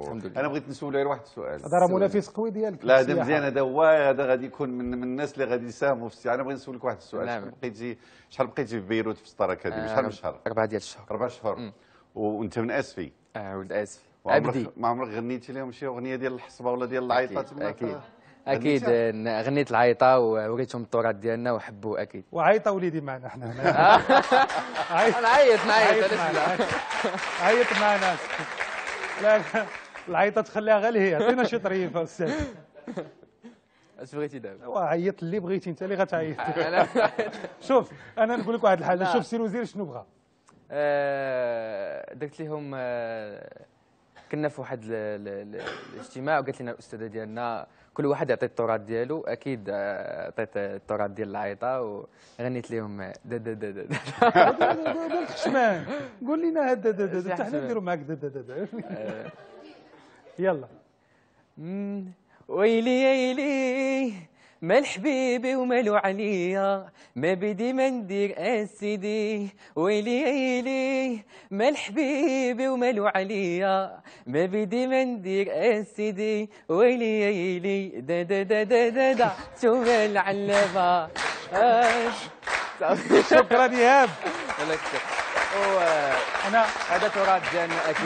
الحمد لله انا بغيت نسول غير واحد السؤال هذا راه منافس قوي ديالك لا هذا مزيان هذا هو هذا غادي يكون من, من الناس اللي غادي يساهموا في انا بغيت نسولك واحد السؤال نعم. شحال بقيتي شحال بقيتي في بيروت في السطر اكاديمي آه، شحال من شهر؟ اربعه ديال الشهر اربعه شهور وانت من اسفي اه ولد اسفي عبدي ما عمرك غنيتي لهم شي اغنيه ديال الحصبه ولا ديال العيطات اكيد اكيد, آه. أكيد غنيت العيطه ووريتهم التراث ديالنا وحبوا اكيد وعيطه وليدي معنا حنا عيط نعيط عيط معنا عيط معنا لا لا العيطه تخليها غير هي عطينا شي طريفه استاذ اش بغيتي دابا عيط اللي بغيتي انت اللي غتعيط شوف انا نقول لك واحد الحاجه شوف سير وزير شنو بغى درت لهم كنا في واحد الاجتماع وقالت لنا الاستاذه ديالنا كل واحد يعطي التراث ديالو اكيد عطيت التراث ديال العيطه وغنيت لهم دا دا دا دا الخشمان قول لنا دا دا دا حنا نديرو معاك دا دا دا يلا ويلي ويلي مال حبيبي وما عليا ما بدي ما ندير اسيدي ويلي ويلي مال حبيبي وما عليا ما بدي ما ندير اسيدي ويلي ويلي دا دا دا دا دا دا شو العلبة شكرا ايهاب انا هذا تراث اكيد